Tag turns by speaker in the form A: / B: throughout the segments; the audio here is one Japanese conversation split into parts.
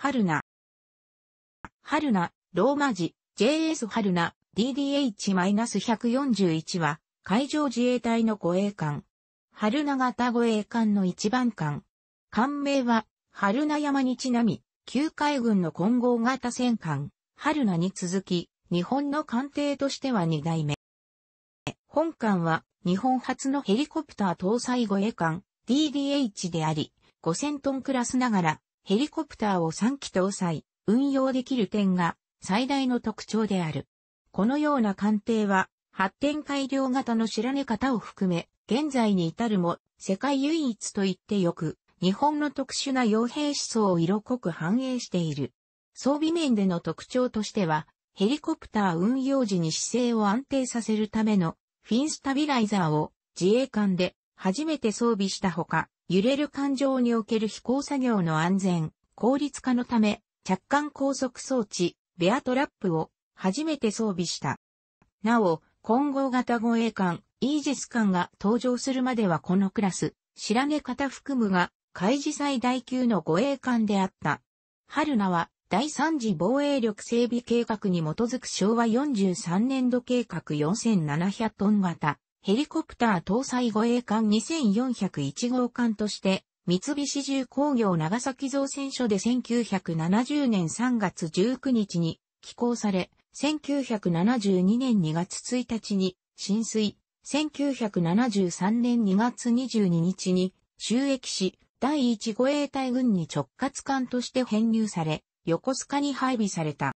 A: 春菜。春菜、ローマ字、JS 春菜、DDH-141 は、海上自衛隊の護衛艦。春菜型護衛艦の一番艦。艦名は、春菜山にちなみ、旧海軍の混合型戦艦、春菜に続き、日本の艦艇としては二代目。本艦は、日本初のヘリコプター搭載護衛艦、DDH であり、5000トンクラスながら、ヘリコプターを3機搭載、運用できる点が最大の特徴である。このような艦艇は、発展改良型の知ら根方を含め、現在に至るも、世界唯一と言ってよく、日本の特殊な傭兵思想を色濃く反映している。装備面での特徴としては、ヘリコプター運用時に姿勢を安定させるためのフィンスタビライザーを自衛艦で初めて装備したほか、揺れる環状における飛行作業の安全、効率化のため、着艦高速装置、ベアトラップを初めて装備した。なお、混合型護衛艦、イージス艦が登場するまではこのクラス、白根型含むが、海事最大級の護衛艦であった。春名は、第3次防衛力整備計画に基づく昭和43年度計画4700トン型、ヘリコプター搭載護衛艦2401号艦として、三菱重工業長崎造船所で1970年3月19日に寄港され、1972年2月1日に浸水、1973年2月22日に収益し、第1護衛隊軍に直轄艦として編入され、横須賀に配備された。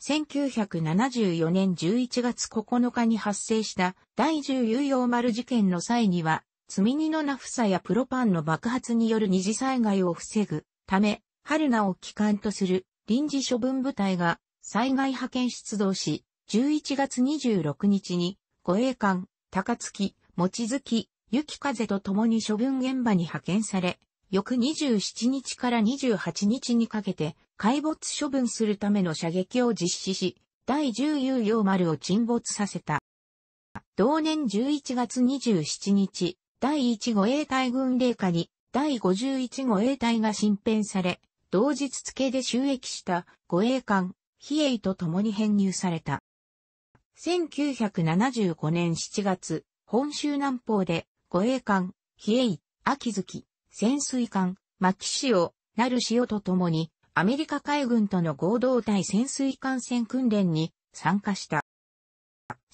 A: 1974年11月9日に発生した第10有用丸事件の際には、積み荷のナフサやプロパンの爆発による二次災害を防ぐため、春名を機関とする臨時処分部隊が災害派遣出動し、11月26日に護衛艦、高月、餅月、雪風と共に処分現場に派遣され、翌27日から28日にかけて、海没処分するための射撃を実施し、第10有用丸を沈没させた。同年11月27日、第1護衛隊軍令下に、第51護衛隊が新編され、同日付で収益した護衛艦、比叡と共に編入された。1975年7月、本州南方で護衛艦、比叡、秋月、潜水艦、マキシオ、ナルシオと共に、アメリカ海軍との合同体潜水艦船訓練に参加した。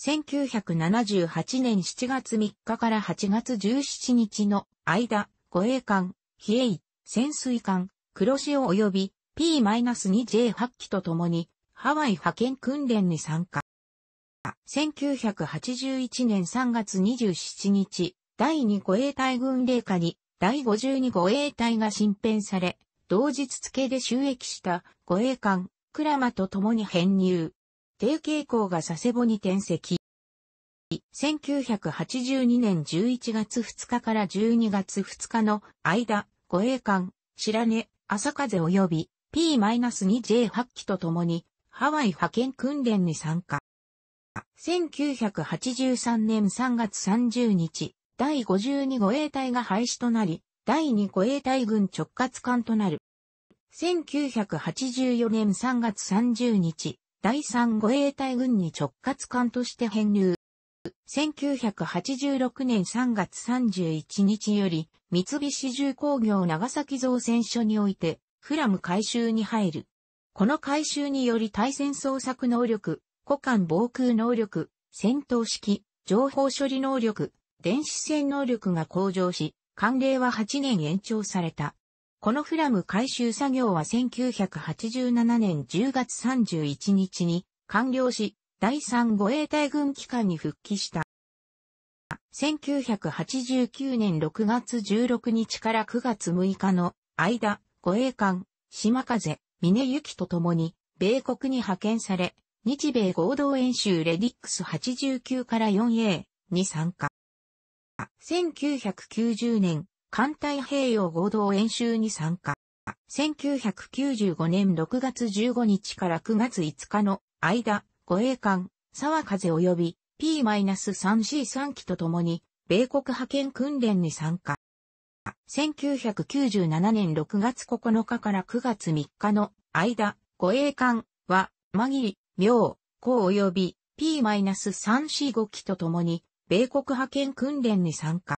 A: 1978年7月3日から8月17日の間、護衛艦、比叡、潜水艦、黒潮及び P-2J 8機と共にハワイ派遣訓練に参加。1981年3月27日、第2護衛隊軍令下に第52護衛隊が新編され、同日付で収益した護衛艦、クラマと共に編入。低傾向が佐世保に転籍。1982年11月2日から12月2日の間、護衛艦、白根、朝風及び P-2J 8機と共にハワイ派遣訓練に参加。1983年3月30日、第52護衛隊が廃止となり、第2護衛隊軍直轄艦となる。1984年3月30日、第3護衛隊軍に直轄艦として編入。1986年3月31日より、三菱重工業長崎造船所において、フラム回収に入る。この回収により対戦捜索能力、古艦防空能力、戦闘式、情報処理能力、電子戦能力が向上し、慣例は8年延長された。このフラム回収作業は1987年10月31日に完了し、第3護衛隊軍機関に復帰した。1989年6月16日から9月6日の間、護衛艦、島風、峰行と共に、米国に派遣され、日米合同演習レディックス89から 4A に参加。1990年、艦隊兵用合同演習に参加。1995年6月15日から9月5日の間、護衛艦、沢風及び P-3C3 機と共に、米国派遣訓練に参加。1997年6月9日から9月3日の間、護衛艦は、マギリ、明、及び P-3C5 機と共に、米国派遣訓練に参加。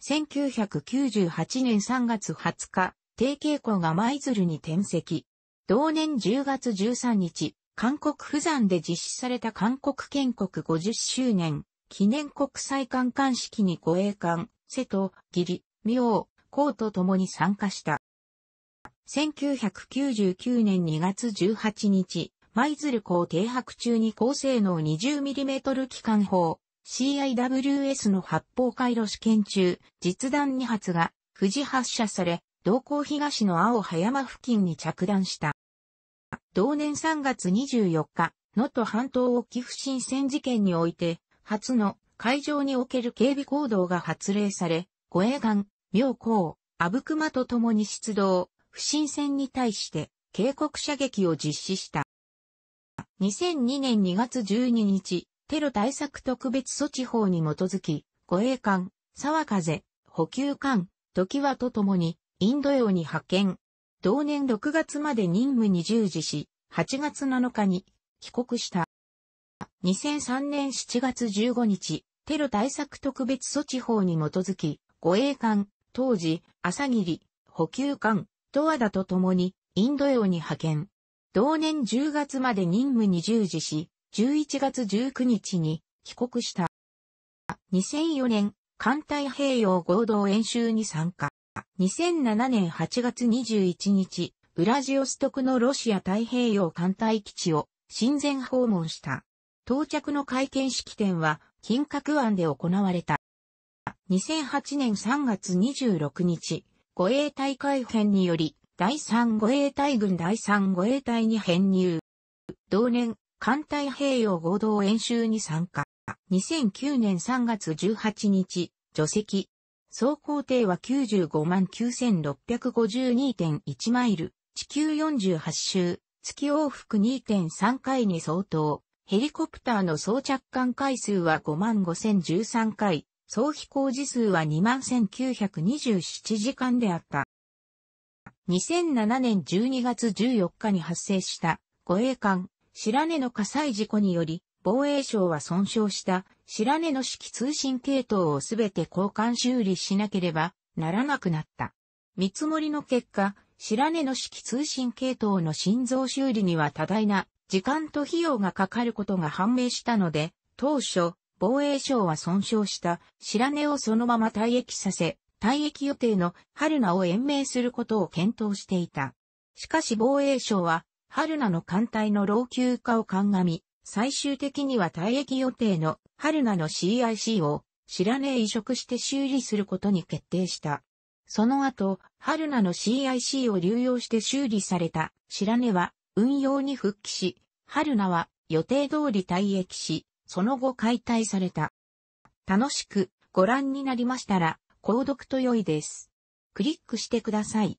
A: 1998年3月20日、定慶校が舞鶴に転籍。同年10月13日、韓国釜山で実施された韓国建国50周年記念国際観艦式に護衛艦、瀬戸、義理、明、公と共に参加した。1999年2月18日、舞鶴港停泊中に高性能 20mm 機関砲、CIWS の発砲回路試験中、実弾2発が富士発射され、同行東の青葉山付近に着弾した。同年3月24日、能登半島沖不審船事件において、初の海上における警備行動が発令され、護衛艦、妙高、阿武隈と共に出動、不審船に対して警告射撃を実施した。2002年2月12日、テロ対策特別措置法に基づき、護衛艦、沢風、補給艦、時はとともに、インド洋に派遣。同年6月まで任務に従事し、8月7日に帰国した。2003年7月15日、テロ対策特別措置法に基づき、護衛艦、当時、朝霧、補給艦、ドアダと共に、インド洋に派遣。同年10月まで任務に従事し、11月19日に帰国した。2004年、艦隊平洋合同演習に参加。2007年8月21日、ウラジオストクのロシア太平洋艦隊基地を親善訪問した。到着の会見式典は金閣湾で行われた。2008年3月26日、護衛隊改編により、第3護衛隊軍第3護衛隊に編入。同年、艦隊兵用合同演習に参加。2009年3月18日、除籍。総工程は95万9652.1マイル、地球48周、月往復2.3回に相当。ヘリコプターの装着艦回数は5万5013回、総飛行時数は2万1927時間であった。2007年12月14日に発生した護衛艦白根の火災事故により、防衛省は損傷した白根の式通信系統をすべて交換修理しなければならなくなった。見積もりの結果、白根の式通信系統の心臓修理には多大な時間と費用がかかることが判明したので、当初、防衛省は損傷した白根をそのまま退役させ、退役予定の春名を延命することを検討していた。しかし防衛省は春菜の艦隊の老朽化を鑑み、最終的には退役予定の春菜の CIC を知らねえ移植して修理することに決定した。その後、春菜の CIC を流用して修理された知ねえは運用に復帰し、春菜は予定通り退役し、その後解体された。楽しくご覧になりましたら、購読と良いです。クリックしてください。